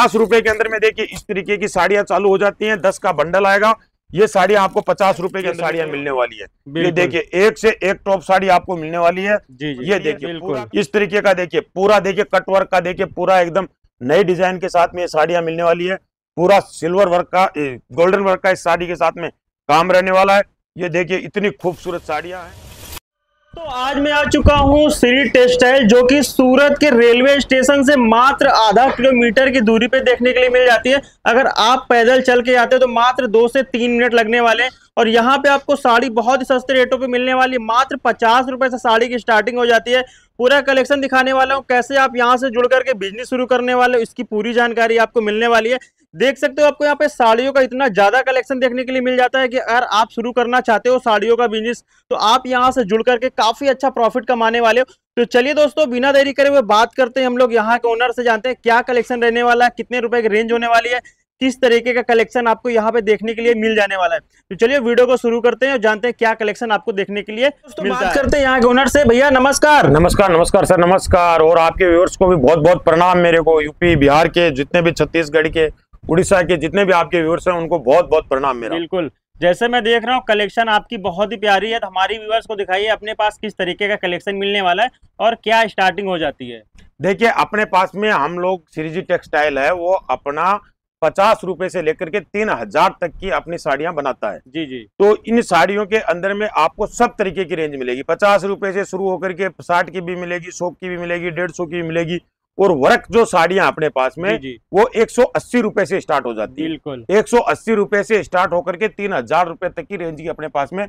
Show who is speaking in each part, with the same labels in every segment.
Speaker 1: पचास रुपए के अंदर में देखिए इस तरीके की साड़ियां चालू हो जाती हैं दस का बंडल आएगा ये साड़ी आपको पचास रुपए की साड़ियां मिलने वाली है ये देखिए एक से एक टॉप साड़ी आपको मिलने वाली है जी जी, ये देखिए इस तरीके का देखिए पूरा देखिए कटवर्क का देखिए पूरा एकदम नए डिजाइन के साथ में ये साड़ियां मिलने वाली है पूरा सिल्वर वर्क का गोल्डन वर्क का इस साड़ी के साथ में काम रहने वाला है ये देखिए इतनी खूबसूरत साड़ियां हैं
Speaker 2: तो आज मैं आ चुका हूँ श्री टेक्सटाइल जो कि सूरत के रेलवे स्टेशन से मात्र आधा किलोमीटर की दूरी पे देखने के लिए मिल जाती है अगर आप पैदल चल के आते हो तो मात्र दो से तीन मिनट लगने वाले हैं और यहाँ पे आपको साड़ी बहुत ही सस्ते रेटों पे मिलने वाली मात्र पचास रुपए से साड़ी की स्टार्टिंग हो जाती है पूरा कलेक्शन दिखाने वाला हूँ कैसे आप यहाँ से जुड़ करके बिजनेस शुरू करने वाले हो इसकी पूरी जानकारी आपको मिलने वाली है देख सकते हो आपको यहाँ पे साड़ियों का इतना ज्यादा कलेक्शन देखने के लिए मिल जाता है कि अगर आप शुरू करना चाहते हो साड़ियों का बिजनेस तो आप यहाँ से जुड़ करके काफी अच्छा प्रॉफिट कमाने वाले हो तो चलिए दोस्तों बिना देरी करे हुए बात करते हैं हम लोग यहाँ के ओनर से जानते हैं क्या कलेक्शन रहने वाला है कितने रुपए की रेंज होने वाली है किस तरीके का कलेक्शन आपको यहाँ पे देखने के लिए मिल जाने वाला है तो चलिए वीडियो को शुरू करते हैं और जानते हैं क्या कलेक्शन आपको देखने के लिए मिलता बात है। करते हैं यहाँ के ओनर से भैया नमस्कार
Speaker 1: नमस्कार नमस्कार सर नमस्कार और आपके व्यूअर्स को भी बहुत बहुत प्रणाम मेरे को यूपी बिहार के जितने भी छत्तीसगढ़ के उड़ीसा के जितने भी आपके व्यूअर्स हैं उनको बहुत बहुत प्रणाम मेरा
Speaker 2: बिल्कुल जैसे मैं देख रहा हूँ कलेक्शन आपकी बहुत ही प्यारी है तो हमारी व्यूअर्स को दिखाइए अपने पास किस तरीके का कलेक्शन मिलने वाला है और क्या स्टार्टिंग हो जाती है
Speaker 1: देखिए अपने पास में हम लोग श्रीजी टेक्सटाइल है वो अपना पचास रूपये से लेकर के तीन हजार तक की अपनी साड़ियां बनाता है जी जी तो इन साड़ियों के अंदर में आपको सब तरीके की रेंज मिलेगी पचास रूपये से शुरू होकर के साठ की भी मिलेगी सौ की भी मिलेगी डेढ़ सौ की भी मिलेगी और वर्क जो साड़ियां अपने पास में जी जी। वो एक रुपए से स्टार्ट हो जाती है बिल्कुल एक से स्टार्ट होकर के तीन हजार तक की रेंज की अपने पास में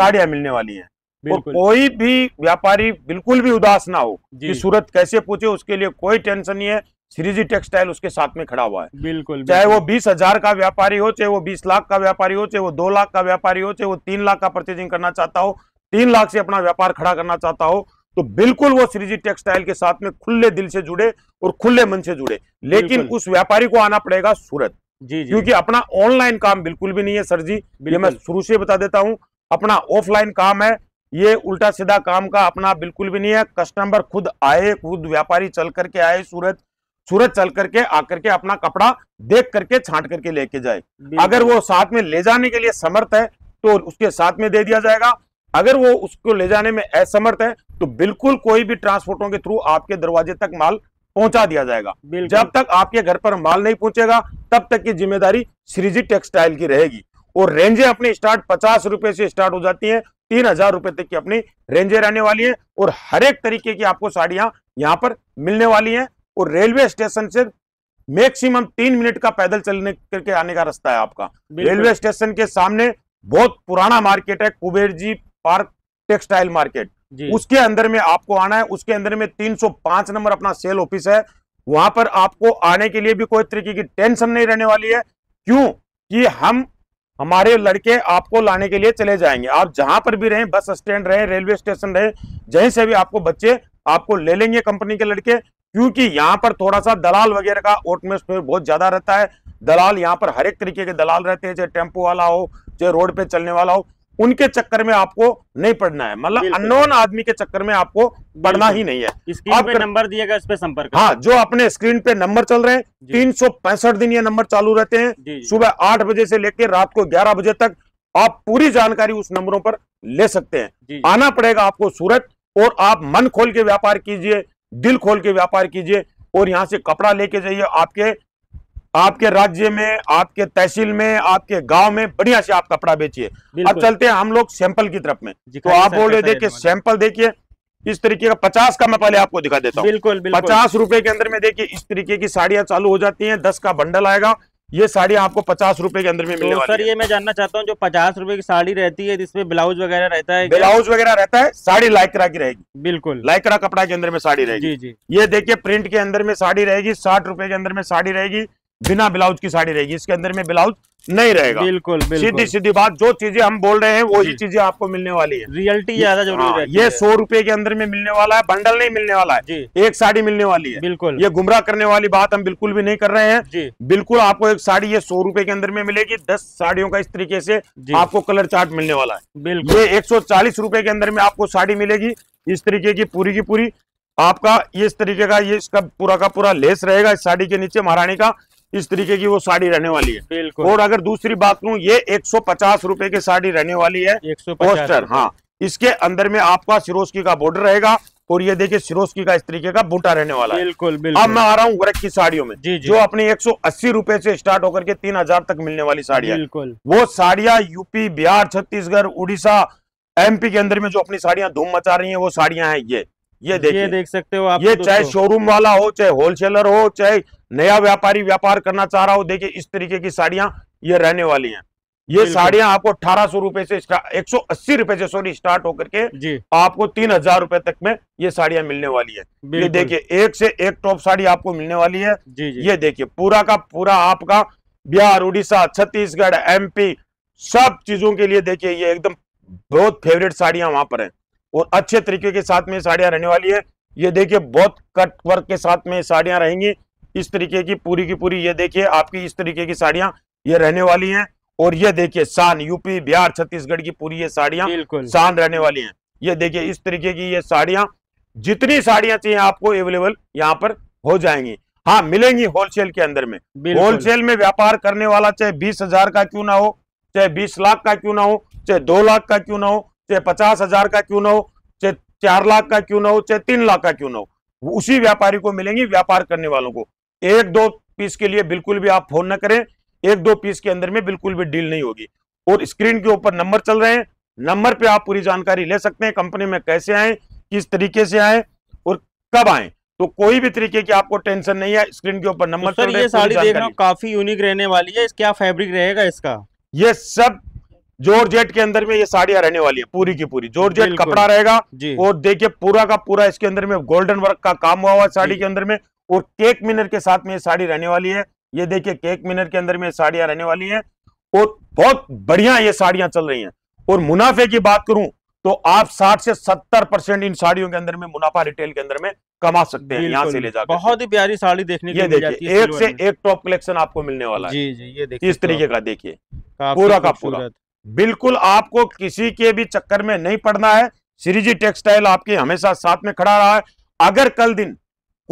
Speaker 1: साड़ियां मिलने वाली है और कोई भी व्यापारी बिल्कुल भी उदास ना हो कि सूरत कैसे पूछे उसके लिए कोई टेंशन नहीं है श्रीजी टेक्सटाइल उसके साथ में खड़ा हुआ है
Speaker 2: बिल्कुल चाहे वो
Speaker 1: बीस हजार का व्यापारी हो चाहे वो बीस लाख का व्यापारी हो चाहे वो दो लाख का व्यापारी हो चाहे वो तीन लाख का परचेजिंग करना चाहता हो तीन लाख से अपना व्यापार खड़ा करना चाहता हो तो बिल्कुल वो श्रीजी टेक्सटाइल के साथ में खुले दिल से जुड़े और खुले मन से जुड़े लेकिन उस व्यापारी को आना पड़ेगा सूरत जी जी क्योंकि अपना ऑनलाइन काम बिल्कुल भी नहीं है सर जी ये मैं शुरू से बता देता हूँ अपना ऑफलाइन काम है ये उल्टा सीधा काम का अपना बिल्कुल भी नहीं है कस्टमर खुद आए खुद व्यापारी चल करके आए सूरत सूरत चल करके आकर के अपना कपड़ा देख करके छांट करके लेके जाए अगर वो साथ में ले जाने के लिए समर्थ है तो उसके साथ में दे दिया जाएगा अगर वो उसको ले जाने में असमर्थ है तो बिल्कुल कोई भी ट्रांसपोर्टों के थ्रू आपके दरवाजे तक माल पहुंचा दिया जाएगा जब तक आपके घर पर माल नहीं पहुंचेगा तब तक की जिम्मेदारी श्रीजी टेक्सटाइल की रहेगी और रेंजे अपनी स्टार्ट पचास रुपए से स्टार्ट हो जाती है तीन हजार रुपए तक की अपनी रेंजे रहने वाली है और हर एक तरीके की आपको साड़ियां यहाँ पर मिलने वाली है और रेलवे स्टेशन से मैक्सिमम तीन मिनट का पैदल चलने करके आने का रास्ता है आपका रेलवे स्टेशन के सामने बहुत पुराना मार्केट है Kuber ji park textile market उसके अंदर में आपको आना है उसके अंदर में 305 नंबर अपना सेल ऑफिस है वहां पर आपको आने के लिए भी कोई तरीके की टेंशन नहीं रहने वाली है क्यों कि हम हमारे लड़के आपको लाने के लिए चले जाएंगे आप जहां पर भी रहें बस स्टैंड रहे रेलवे स्टेशन रहे जहीं से भी आपको बच्चे आपको ले लेंगे कंपनी के लड़के क्योंकि यहाँ पर थोड़ा सा दलाल वगैरह का ओटमेस्टमेयर बहुत ज्यादा रहता है दलाल यहाँ पर हर एक तरीके के दलाल रहते हैं चाहे टेम्पो वाला हो चाहे रोड पे चलने वाला हो उनके चक्कर में आपको नहीं पढ़ना है मतलब अननोन आदमी के चक्कर में आपको पढ़ना ही नहीं है स्क्रीन पे नंबर
Speaker 2: दिया गया इस पर संपर्क हाँ
Speaker 1: जो अपने स्क्रीन पे नंबर चल रहे हैं तीन सौ पैंसठ दिन ये नंबर चालू रहते हैं सुबह आठ बजे से लेकर रात को ग्यारह बजे तक आप पूरी जानकारी उस नंबरों पर ले सकते हैं आना पड़ेगा आपको सूरत और आप मन खोल के व्यापार कीजिए दिल खोल के व्यापार कीजिए और यहाँ से कपड़ा लेके जाइए आपके आपके राज्य में आपके तहसील में आपके गांव में बढ़िया से आप कपड़ा बेचिए अब चलते हैं हम लोग सैंपल की तरफ में तो आप बोल रहे देखिए सैंपल देखिए इस तरीके का
Speaker 2: पचास का मैं पहले आपको दिखा देता हूँ बिल्कुल, पचास रुपए
Speaker 1: के अंदर में देखिए इस तरीके की साड़ियां चालू हो जाती है दस का बंडल आएगा ये साड़ी आपको पचास रुपए के अंदर में मिलेगी तो सर
Speaker 2: ये मैं जानना चाहता हूँ जो पचास रुपए की साड़ी रहती है जिसमें ब्लाउज वगैरह रहता है ब्लाउज वगैरह रहता है साड़ी लाइकरा की
Speaker 1: रहेगी बिल्कुल लाइकरा कपड़ा के अंदर में साड़ी रहेगी जी जी ये देखिए प्रिंट के अंदर में साड़ी रहेगी साठ रुपए के अंदर में साड़ी रहेगी बिना ब्लाउज की साड़ी रहेगी इसके अंदर में ब्लाउज नहीं रहेगा बिल्कुल, बिल्कुल सीधी सीधी बात जो चीजें हम बोल रहे हैं वही चीजें आपको मिलने वाली हाँ, है रियलिटी ज्यादा जरूरी है ये सौ रुपए के अंदर में मिलने वाला है बंडल नहीं मिलने वाला है एक साड़ी मिलने वाली है बिल्कुल ये गुमराह करने वाली बात हम बिल्कुल भी नहीं कर रहे हैं बिल्कुल आपको एक साड़ी ये सौ रुपए के अंदर में मिलेगी दस साड़ियों का इस तरीके से आपको कलर चार्ट मिलने वाला है बिल्कुल ये एक सौ चालीस के अंदर में आपको साड़ी मिलेगी इस तरीके की पूरी की पूरी आपका इस तरीके का ये इसका पूरा का पूरा लेस रहेगा इस साड़ी के नीचे महारानी का इस तरीके की वो साड़ी रहने वाली है बिल्कुल और अगर दूसरी बात कहूँ ये एक सौ की साड़ी रहने वाली है पोस्टर हाँ इसके अंदर में आपका सिरोस्की का बॉर्डर रहेगा और ये देखिए सिरोस्की का इस तरीके का बूटा रहने वाला बिल्कुल बिल्कुल अब मैं आ रहा हूँ वर्क की साड़ियों में जी, जी जो अपने एक सौ अस्सी से स्टार्ट होकर के तीन हजार तक मिलने वाली साड़ी है बिल्कुल वो साड़ियाँ यूपी बिहार छत्तीसगढ़ उड़ीसा एमपी के अंदर में जो अपनी साड़ियाँ धूम मचा रही है वो साड़ियाँ हैं ये ये देखिए देख सकते हो आप ये तो चाहे शोरूम वाला हो चाहे होलसेलर हो चाहे नया व्यापारी व्यापार करना चाह रहा हो देखिए इस तरीके की साड़ियां ये रहने वाली हैं ये साड़ियां आपको अठारह सौ रुपए से एक सौ अस्सी रुपए से सॉरी स्टार्ट होकर के आपको तीन हजार रुपए तक में ये साड़ियां मिलने वाली है ये देखिए एक से एक टॉप साड़ी आपको मिलने वाली है जी जी। ये देखिए पूरा का पूरा आपका बिहार उड़ीसा छत्तीसगढ़ एमपी सब चीजों के लिए देखिए ये एकदम बहुत फेवरेट साड़ियां वहां पर है और अच्छे तरीके के साथ में साड़ियां रहने वाली है ये देखिए बहुत कट वर्क के साथ में साड़ियां रहेंगी इस तरीके की पूरी की पूरी ये देखिए आपकी इस तरीके की साड़ियां ये रहने वाली हैं और ये देखिए शान यूपी बिहार छत्तीसगढ़ की पूरी ये साड़ियां शान रहने वाली हैं ये देखिए इस तरीके की ये साड़ियां जितनी साड़ियां चाहिए आपको अवेलेबल यहाँ पर हो जाएंगी हाँ मिलेंगी होलसेल के अंदर में होलसेल में व्यापार करने वाला चाहे बीस हजार का क्यों ना हो चाहे बीस लाख का क्यों ना हो चाहे दो लाख का क्यों ना हो चाहे पचास हजार का क्यों ना हो चाहे चार लाख का क्यों ना हो चाहे तीन लाख का क्यों ना हो उसी व्यापारी को मिलेंगी व्यापार करने वालों को एक दो पीस के लिए बिल्कुल भी आप फोन ना करें एक दो पीस के अंदर में बिल्कुल भी डील नहीं होगी और स्क्रीन के ऊपर नंबर चल रहे हैं नंबर पे आप पूरी जानकारी ले सकते हैं कंपनी में कैसे आए किस तरीके से आए
Speaker 2: और कब आए तो कोई
Speaker 1: भी तरीके की आपको टेंशन नहीं है स्क्रीन के ऊपर नंबर तो साड़ी देख रहा
Speaker 2: काफी यूनिक रहने वाली है क्या फेब्रिक रहेगा इसका ये सब जोरजेट
Speaker 1: के अंदर में ये साड़ियां रहने वाली है पूरी की पूरी जोरजेट कपड़ा रहेगा और देखिए पूरा का पूरा इसके अंदर में गोल्डन वर्क का काम हुआ हुआ साड़ी के अंदर में और केक मिनर के साथ में ये साड़ी रहने वाली है ये देखिए केक मिनर के अंदर में साड़ियां रहने वाली है और बहुत बढ़िया ये साड़ियां चल रही हैं और मुनाफे की बात करूं तो आप 60 से 70 परसेंट इन साड़ियों के अंदर में मुनाफा रिटेल के अंदर में कमा सकते हैं यहाँ से ले जाकर बहुत ही प्यारी साड़ी देखने ये देखिए एक से एक टॉप कलेक्शन आपको मिलने वाला है इस तरीके तो। का देखिए पूरा का पूरा बिल्कुल आपको किसी के भी चक्कर में नहीं पड़ना है श्रीजी टेक्सटाइल आपके हमेशा साथ में खड़ा रहा है अगर कल दिन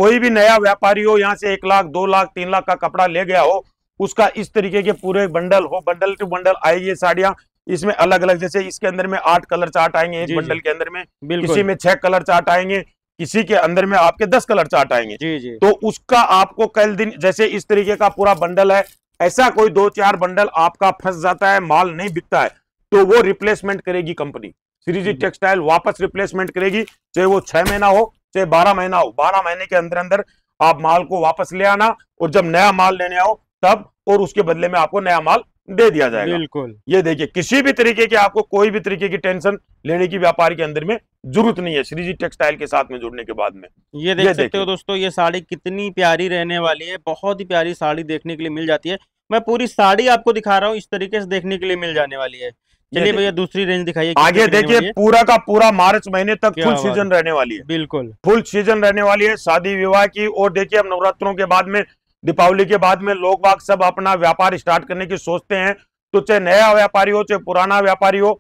Speaker 1: कोई भी नया व्यापारी हो यहाँ से एक लाख दो लाख तीन लाख का कपड़ा ले गया हो उसका इस तरीके के पूरे बंडल हो बंडल टू बंडल आएगी ये साड़ियाँ इसमें अलग अलग जैसे इसके अंदर में आठ कलर चार्ट आएंगे एक बंडल के अंदर में किसी में छह कलर चार्ट आएंगे किसी के अंदर में आपके दस कलर चार्ट आएंगे जी जी। तो उसका आपको कल दिन जैसे इस तरीके का पूरा बंडल है ऐसा कोई दो चार बंडल आपका फंस जाता है माल नहीं बिकता है तो वो रिप्लेसमेंट करेगी कंपनी श्रीजी टेक्सटाइल वापस रिप्लेसमेंट करेगी चाहे वो छह महीना हो चाहे बारह महीना हो बारह महीने के अंदर अंदर आप माल को वापस ले आना और जब नया माल लेने आओ तब और उसके बदले में आपको नया माल दे दिया जाएगा बिल्कुल ये देखिए किसी भी तरीके की आपको कोई भी तरीके की टेंशन लेने की व्यापार के अंदर में जरूरत नहीं है श्रीजी टेक्सटाइल के साथ में जुड़ने के बाद में
Speaker 2: ये देख ये सकते हो दोस्तों ये साड़ी कितनी प्यारी रहने वाली है बहुत ही प्यारी साड़ी देखने के लिए मिल जाती है मैं पूरी साड़ी आपको दिखा रहा हूँ इस तरीके से देखने के लिए मिल जाने वाली है चलिए भैया दूसरी रेंज दिखाइए आगे देखिए पूरा का पूरा मार्च
Speaker 1: महीने तक फुल सीजन रहने वाली है बिल्कुल फुल सीजन रहने वाली है शादी विवाह की और देखिए अब नवरात्रों के बाद में दीपावली के बाद में लोग बाग सब अपना व्यापार स्टार्ट करने की सोचते हैं तो चाहे नया व्यापारी हो चाहे पुराना व्यापारी हो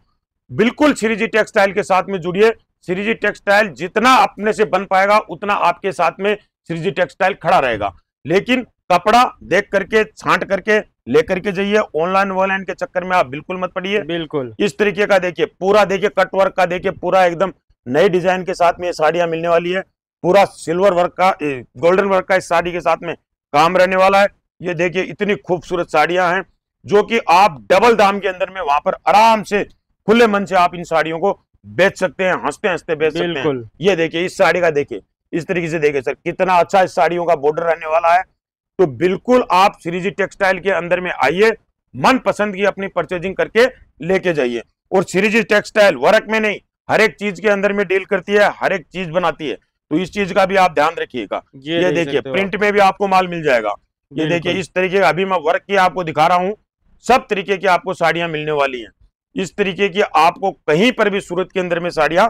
Speaker 1: बिल्कुल श्रीजी टेक्सटाइल के साथ में जुड़िए श्रीजी टेक्सटाइल जितना अपने से बन पाएगा उतना आपके साथ में श्रीजी टेक्सटाइल खड़ा रहेगा लेकिन कपड़ा देख करके छांट करके लेकर के जाइए ऑनलाइन वॉनलाइन के चक्कर में आप बिल्कुल मत पड़िए बिल्कुल इस तरीके का देखिए पूरा देखिए कट वर्क का देखिए पूरा एकदम नई डिजाइन के साथ में ये साड़ियां मिलने वाली है पूरा सिल्वर वर्क का गोल्डन वर्क का इस साड़ी के साथ में काम रहने वाला है ये देखिए इतनी खूबसूरत साड़ियां हैं जो कि आप डबल दाम के अंदर में वहां पर आराम से खुले मन से आप इन साड़ियों को बेच सकते हैं हंसते हंसते बेच सकते हैं ये देखिए इस साड़ी का देखिए इस तरीके से देखिए सर कितना अच्छा इस साड़ियों का बॉर्डर रहने वाला है तो बिल्कुल आप श्रीजी टेक्सटाइल के अंदर में आइए मन पसंद की अपनी परचेजिंग करके लेके जाइए और श्रीजी टेक्सटाइल वर्क में नहीं हर एक चीज के अंदर में डील करती है हर एक चीज बनाती है तो इस चीज का भी आप ध्यान रखिएगा ये, ये देखिए प्रिंट में भी आपको माल मिल जाएगा ये देखिए इस तरीके का अभी मैं वर्क की आपको दिखा रहा हूँ सब तरीके की आपको साड़ियां मिलने वाली हैं इस तरीके की आपको कहीं पर भी सूरत के अंदर में साड़ियां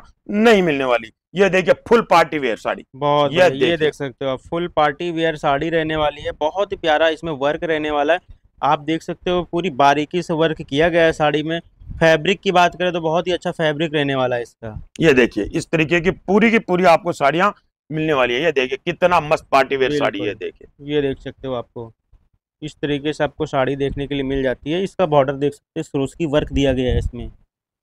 Speaker 1: नहीं मिलने वाली ये देखिए फुल पार्टी वेयर
Speaker 2: साड़ी बहुत ये, ये देख सकते हो आप फुल पार्टी वेयर साड़ी रहने वाली है बहुत ही प्यारा इसमें वर्क रहने वाला है आप देख सकते हो पूरी बारीकी से वर्क किया गया है साड़ी में फैब्रिक की बात करें तो बहुत ही अच्छा फैब्रिक रहने वाला है इसका
Speaker 1: ये देखिए इस तरीके की पूरी की पूरी आपको साड़ियाँ मिलने
Speaker 2: वाली है ये देखिए कितना मस्त पार्टी वेयर साड़ी है देखिए ये देख सकते हो आपको इस तरीके से आपको साड़ी देखने के लिए मिल जाती है इसका बॉर्डर देख सकते हो सुरुस की वर्क दिया गया है इसमें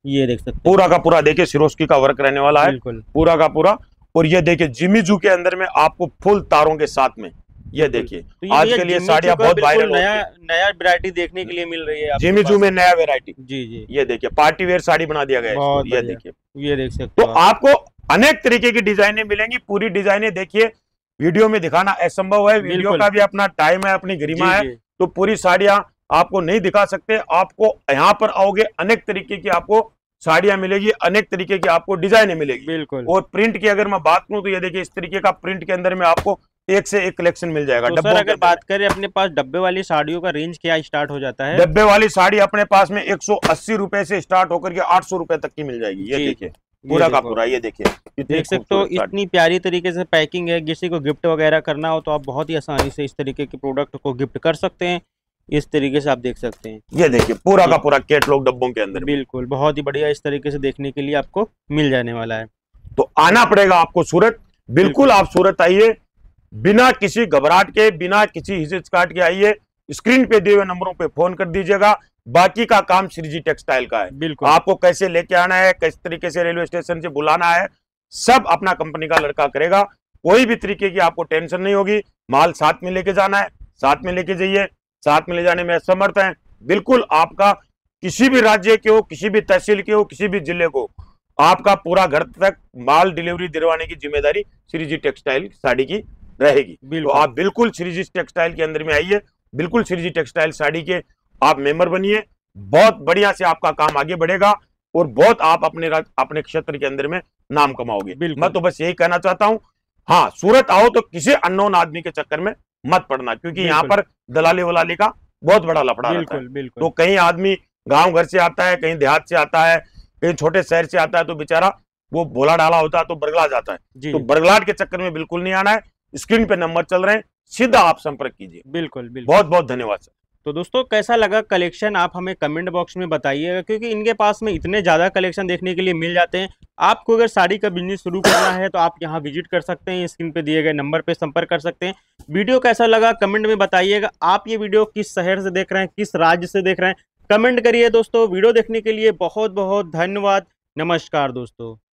Speaker 2: ये देख सकते पूरा का पूरा देखिए सिरोस्की का वर्क रहने वाला है पूरा का पूरा
Speaker 1: और ये देखिए जू के अंदर में आपको फुल तारों के साथ में ये देखिए तो आज के लिए साड़ियाँ बहुत वायरल नया
Speaker 2: नया वेरायटी देखने के लिए मिल रही है जिमी जू में नया
Speaker 1: वेरायटी जी जी ये देखिए पार्टी वेयर साड़ी बना दिया गया है ये देखिए ये देख सकते तो आपको अनेक तरीके की डिजाइने मिलेंगी पूरी डिजाइने देखिए वीडियो में दिखाना असंभव है वीडियो का भी अपना टाइम है अपनी गरिमा है तो पूरी साड़ियाँ आपको नहीं दिखा सकते आपको यहाँ पर आओगे अनेक तरीके की आपको साड़ियां मिलेगी अनेक तरीके की आपको डिजाइने मिलेगी बिल्कुल और प्रिंट की अगर मैं बात करूँ तो ये
Speaker 2: देखिए इस तरीके का प्रिंट के अंदर में आपको एक से एक कलेक्शन मिल जाएगा तो सर अगर बात करें अपने पास डब्बे वाली साड़ियों का रेंज क्या स्टार्ट हो जाता है डब्बे
Speaker 1: वाली साड़ी अपने पास में एक सौ से स्टार्ट होकर के आठ सौ तक की मिल जाएगी ये देखिए पूरा का पूरा ये देखिए देख सकते
Speaker 2: हो इतनी प्यारी तरीके से पैकिंग है किसी को गिफ्ट वगैरह करना हो तो आप बहुत ही आसानी से इस तरीके के प्रोडक्ट को गिफ्ट कर सकते हैं इस तरीके से आप देख सकते हैं ये देखिए पूरा का पूरा कैटलॉग डब्बों के अंदर बिल्कुल बहुत ही बढ़िया इस तरीके से देखने के लिए आपको मिल जाने वाला है तो आना
Speaker 1: पड़ेगा आपको सूरत बिल्कुल आप सूरत आइए बिना किसी घबराहट के बिना किसी हिचकाट के आइए स्क्रीन पे दिए हुए नंबरों पे फोन कर दीजिएगा बाकी का काम श्रीजी टेक्सटाइल का है बिल्कुल आपको कैसे लेके आना है किस तरीके से रेलवे स्टेशन से बुलाना है सब अपना कंपनी का लड़का करेगा कोई भी तरीके की आपको टेंशन नहीं होगी माल साथ में लेके जाना है साथ में लेके जाइए साथ में ले जाने में असमर्थ है बिल्कुल आपका किसी भी राज्य के हो किसी भी तहसील के हो किसी भी जिले को आपका पूरा घर तक माल डिलीवरी दिलवाने की जिम्मेदारी श्रीजी टेक्सटाइल साड़ी की रहेगी तो आप बिल्कुल श्रीजी टेक्सटाइल के अंदर में आइए बिल्कुल श्रीजी टेक्सटाइल साड़ी के आप मेंबर बनिए बहुत बढ़िया से आपका काम आगे बढ़ेगा और बहुत आप अपने अपने क्षेत्र के अंदर में नाम कमाओगे मैं तो बस यही कहना चाहता हूँ हाँ सूरत आओ तो किसी अननोन आदमी के चक्कर में मत पढ़ना क्योंकि यहाँ पर दलाली वलाली का बहुत बड़ा लफड़ा बिल्कुल बिल्कुल तो कहीं आदमी गांव घर से आता है कहीं देहात से आता है कहीं छोटे शहर से आता है तो बेचारा वो भोला डाला होता है तो बरगला जाता है तो बरगलाट के
Speaker 2: चक्कर में बिल्कुल नहीं आना है स्क्रीन पे नंबर चल रहे हैं सीधा आप संपर्क कीजिए बिल्कुल बिल्कुल बहुत बहुत धन्यवाद सर तो दोस्तों कैसा लगा कलेक्शन आप हमें कमेंट बॉक्स में बताइएगा क्योंकि इनके पास में इतने ज़्यादा कलेक्शन देखने के लिए मिल जाते हैं आपको अगर साड़ी का बिजनेस शुरू करना है तो आप यहाँ विजिट कर सकते हैं स्क्रीन पे दिए गए नंबर पे संपर्क कर सकते हैं वीडियो कैसा लगा कमेंट में बताइएगा आप ये वीडियो किस शहर से देख रहे हैं किस राज्य से देख रहे हैं कमेंट करिए दोस्तों वीडियो देखने के लिए बहुत बहुत धन्यवाद नमस्कार दोस्तों